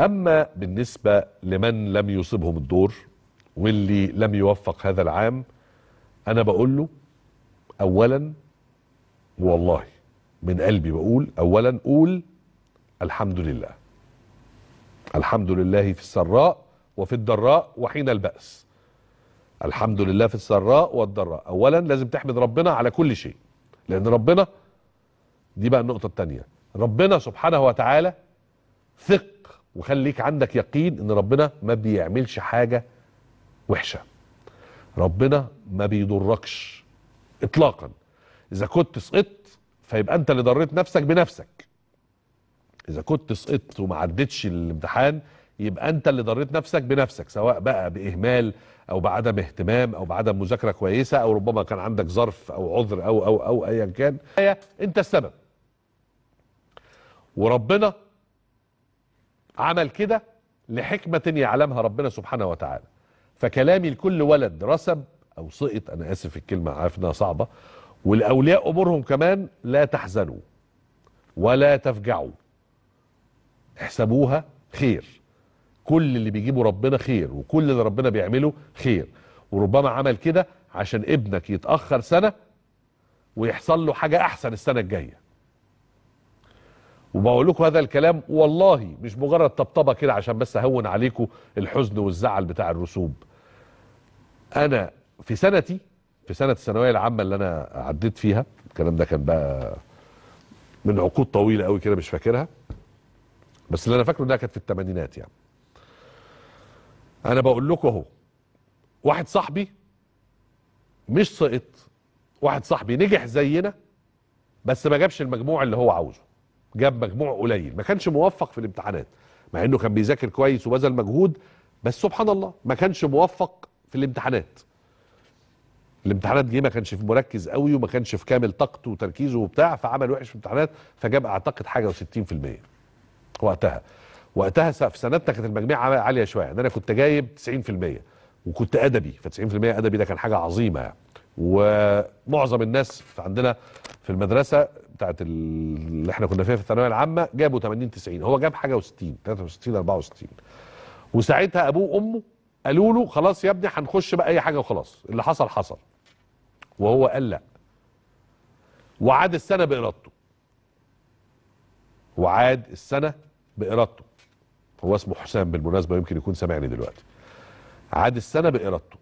أما بالنسبة لمن لم يصيبهم الدور واللي لم يوفق هذا العام أنا بقول له أولا والله من قلبي بقول أولا قول الحمد لله الحمد لله في السراء وفي الضراء وحين البأس الحمد لله في السراء والضراء أولا لازم تحمد ربنا على كل شيء لأن ربنا دي بقى النقطة التانية ربنا سبحانه وتعالى ثق وخليك عندك يقين ان ربنا ما بيعملش حاجه وحشه ربنا ما بيضركش اطلاقا اذا كنت سقطت فيبقى انت اللي ضريت نفسك بنفسك اذا كنت سقطت وما عدتش الامتحان يبقى انت اللي ضريت نفسك بنفسك سواء بقى باهمال او بعدم اهتمام او بعدم مذاكره كويسه او ربما كان عندك ظرف او عذر او او او ايا كان انت السبب وربنا عمل كده لحكمة يعلمها ربنا سبحانه وتعالى فكلامي لكل ولد رسب أو سقط أنا آسف الكلمة عارف إنها صعبة والأولياء أمورهم كمان لا تحزنوا ولا تفجعوا احسبوها خير كل اللي بيجيبه ربنا خير وكل اللي ربنا بيعمله خير وربما عمل كده عشان ابنك يتأخر سنة ويحصل له حاجة أحسن السنة الجاية وبقول لكم هذا الكلام والله مش مجرد طبطبه كده عشان بس اهون عليكم الحزن والزعل بتاع الرسوب انا في سنتي في سنه الثانويه العامه اللي انا عديت فيها الكلام ده كان بقى من عقود طويله قوي كده مش فاكرها بس اللي انا فاكره انها كانت في الثمانينات يعني انا بقول لكم اهو واحد صاحبي مش سقط واحد صاحبي نجح زينا بس ما جابش المجموع اللي هو عاوزه جاب مجموع قليل ما كانش موفق في الامتحانات مع انه كان بيذاكر كويس وبذل مجهود بس سبحان الله ما كانش موفق في الامتحانات الامتحانات جه ما كانش في مركز قوي وما كانش في كامل طاقته وتركيزه وبتاع فعمل وحش في الامتحانات فجاب اعتقد حاجه و60% وقتها وقتها في سنتنا كانت المجموعه عاليه شويه يعني انا كنت جايب 90% وكنت ادبي ف 90% ادبي ده كان حاجه عظيمه يعني ومعظم الناس عندنا في المدرسه بتاعت اللي احنا كنا فيها في الثانويه العامه جابوا 80 90 هو جاب حاجه و60 63 64 وساعتها ابوه وامه قالوا له خلاص يا ابني هنخش بقى اي حاجه وخلاص اللي حصل حصل وهو قال لا وعاد السنه بارادته وعاد السنه بارادته هو اسمه حسام بالمناسبه يمكن يكون سامعني دلوقتي عاد السنه بارادته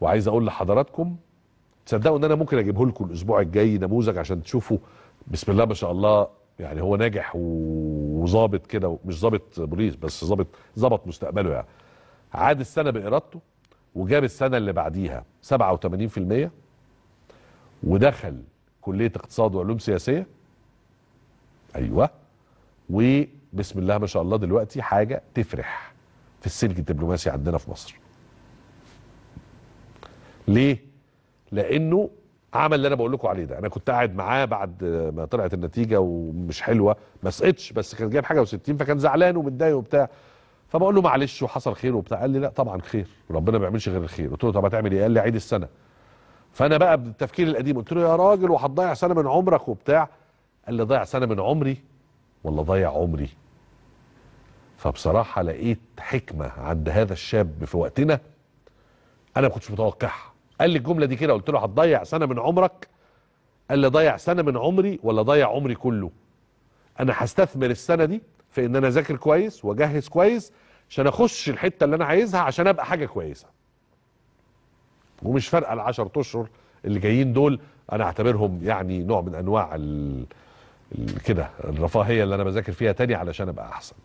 وعايز اقول لحضراتكم تصدقوا ان انا ممكن اجيبه لكم الاسبوع الجاي نموذج عشان تشوفوا بسم الله ما شاء الله يعني هو ناجح وظابط كده مش ظابط بوليس بس ظابط ظبط مستقبله يعني عاد السنه بارادته وجاب السنه اللي بعديها 87% ودخل كليه اقتصاد وعلوم سياسيه ايوه وبسم الله ما شاء الله دلوقتي حاجه تفرح في السلك الدبلوماسي عندنا في مصر ليه لانه عمل اللي انا بقول لكم عليه ده انا كنت قاعد معاه بعد ما طلعت النتيجه ومش حلوه ما سقطش بس كان جايب حاجه و60 فكان زعلان ومتضايق وبتاع فبقول له معلش وحصل خير وبتاع قال لي لا طبعا خير ربنا ما بيعملش غير الخير قلت له طب هتعمل ايه قال لي عيد السنه فانا بقى بالتفكير القديم قلت له يا راجل وهتضيع سنه من عمرك وبتاع قال لي ضيع سنه من عمري ولا ضيع عمري فبصراحه لقيت حكمه عند هذا الشاب في وقتنا انا ما كنتش متوقعها قال لي الجمله دي كده قلت له هتضيع سنه من عمرك قال لي ضيع سنه من عمري ولا ضيع عمري كله انا هستثمر السنه دي في ان انا اذاكر كويس واجهز كويس عشان اخش الحته اللي انا عايزها عشان ابقى حاجه كويسه ومش فارقه ال 10 اشهر اللي جايين دول انا اعتبرهم يعني نوع من انواع ال... كده الرفاهيه اللي انا بذاكر فيها تاني علشان ابقى احسن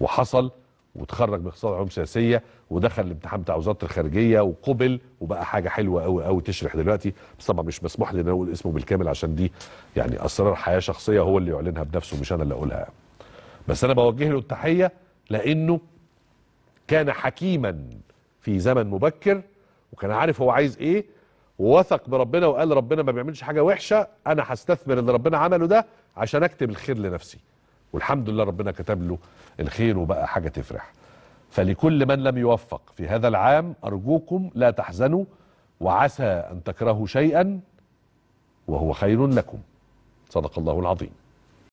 وحصل وتخرج باختصار علوم سياسيه ودخل الامتحان بتاع وزاره الخارجيه وقبل وبقى حاجه حلوه قوي قوي تشرح دلوقتي بس طبعا مش مسموح لي ان اقول اسمه بالكامل عشان دي يعني اسرار حياه شخصيه هو اللي يعلنها بنفسه مش انا اللي اقولها يعني. بس انا بوجه له التحيه لانه كان حكيما في زمن مبكر وكان عارف هو عايز ايه ووثق بربنا وقال ربنا ما بيعملش حاجه وحشه انا هستثمر اللي ربنا عمله ده عشان اكتب الخير لنفسي والحمد لله ربنا كتب له الخير وبقى حاجه تفرح فلكل من لم يوفق في هذا العام ارجوكم لا تحزنوا وعسى ان تكرهوا شيئا وهو خير لكم صدق الله العظيم